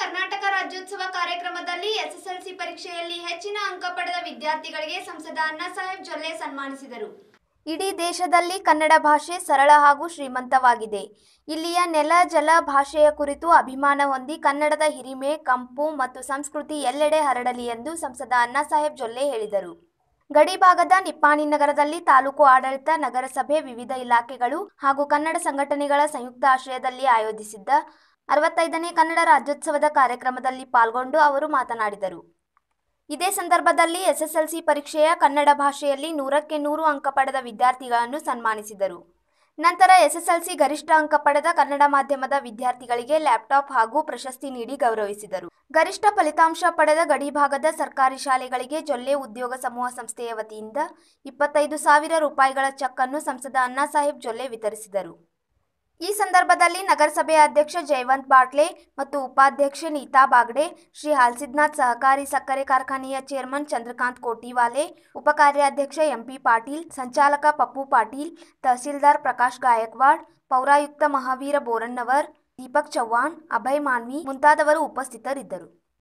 ಕರ್ನಾಟಕ ರಾಜ್ಯೋತ್ಸವ ಕಾರ್ಯಕ್ರಮದಲ್ಲಿ ಎಸ್ಎಸ್ಎಲ್ಸಿ ಪರೀಕ್ಷೆಯಲ್ಲಿ ಹೆಚ್ಚಿನ ಅಂಕ ಪಡೆದ ವಿದ್ಯಾರ್ಥಿಗಳಿಗೆ ಸಂಸದ ಸಾಹೇಬ್ ಜೊಲ್ಲೆ ಸನ್ಮಾನಿಸಿದರು ಇಡೀ ದೇಶದಲ್ಲಿ ಕನ್ನಡ ಭಾಷೆ ಸರಳ ಹಾಗೂ ಶ್ರೀಮಂತವಾಗಿದೆ ಇಲ್ಲಿಯ ನೆಲ ಜಲ ಭಾಷೆಯ ಕುರಿತು ಅಭಿಮಾನ ಹೊಂದಿ ಕನ್ನಡದ ಹಿರಿಮೆ ಕಂಪು ಮತ್ತು ಸಂಸ್ಕೃತಿ ಎಲ್ಲೆಡೆ ಹರಡಲಿ ಎಂದು ಸಂಸದ ಅಣ್ಣಾಸಾಹೇಬ್ ಜೊಲ್ಲೆ ಹೇಳಿದರು ಗಡಿಭಾಗದ ನಿಪ್ಪಾಣಿ ನಗರದಲ್ಲಿ ತಾಲೂಕು ಆಡಳಿತ ನಗರಸಭೆ ವಿವಿಧ ಇಲಾಖೆಗಳು ಹಾಗೂ ಕನ್ನಡ ಸಂಘಟನೆಗಳ ಸಂಯುಕ್ತ ಆಶ್ರಯದಲ್ಲಿ ಆಯೋಜಿಸಿದ್ದ ಅರವತ್ತೈದನೇ ಕನ್ನಡ ರಾಜ್ಯೋತ್ಸವದ ಕಾರ್ಯಕ್ರಮದಲ್ಲಿ ಪಾಲ್ಗೊಂಡು ಅವರು ಮಾತನಾಡಿದರು ಇದೇ ಸಂದರ್ಭದಲ್ಲಿ ಎಸ್ಎಸ್ಎಲ್ಸಿ ಪರೀಕ್ಷೆಯ ಕನ್ನಡ ಭಾಷೆಯಲ್ಲಿ ನೂರಕ್ಕೆ ನೂರು ಅಂಕ ಪಡೆದ ವಿದ್ಯಾರ್ಥಿಗಳನ್ನು ಸನ್ಮಾನಿಸಿದರು ನಂತರ ಎಸ್ಎಸ್ಎಲ್ಸಿ ಗರಿಷ್ಠ ಅಂಕ ಪಡೆದ ಕನ್ನಡ ಮಾಧ್ಯಮದ ವಿದ್ಯಾರ್ಥಿಗಳಿಗೆ ಲ್ಯಾಪ್ಟಾಪ್ ಹಾಗೂ ಪ್ರಶಸ್ತಿ ನೀಡಿ ಗೌರವಿಸಿದರು ಗರಿಷ್ಠ ಫಲಿತಾಂಶ ಪಡೆದ ಗಡಿಭಾಗದ ಸರ್ಕಾರಿ ಶಾಲೆಗಳಿಗೆ ಜೊಲ್ಲೆ ಉದ್ಯೋಗ ಸಮೂಹ ಸಂಸ್ಥೆಯ ವತಿಯಿಂದ ಇಪ್ಪತ್ತೈದು ಸಾವಿರ ರೂಪಾಯಿಗಳ ಚೆಕ್ ಅನ್ನು ಸಂಸದ ಅಣ್ಣಾಸಾಹೇಬ್ ಜೊಲ್ಲೆ ವಿತರಿಸಿದರು ಈ ಸಂದರ್ಭದಲ್ಲಿ ನಗರಸಭೆ ಅಧ್ಯಕ್ಷ ಜಯವಂತ್ ಪಾಟಳೆ ಮತ್ತು ಉಪಾಧ್ಯಕ್ಷ ನೀತಾ ಬಾಗಡೆ ಶ್ರೀ ಹಲ್ಸಿದನಾ ಸಹಕಾರಿ ಸಕ್ಕರೆ ಕಾರ್ಖಾನೆಯ ചെയർಮನ್ ಚಂದ್ರಕಾಂತ ಕೋಟಿವಾಳೆ ಉಪಕಾರ್ಯದಕ್ಷ ಎಂಪಿ ಪಾಟೀಲ್ ಸಂಚಾಲಕ पप्पू ಪಾಟೀಲ್ ತಹಸೀಲ್ದಾರ್ ಪ್ರಕಾಶ್ गायकवाड ಪೌರಾಯುಕ್ತ ಮಹಾವೀರ 보ರನ್ನವರ್ ದೀಪಕ್ ಚೌಹಾಣ್ ಅಭಯ್ ಮಾನ್ವಿ ಮುಂತಾದವರು ಉಪಸ್ಥಿತರಿದ್ದರು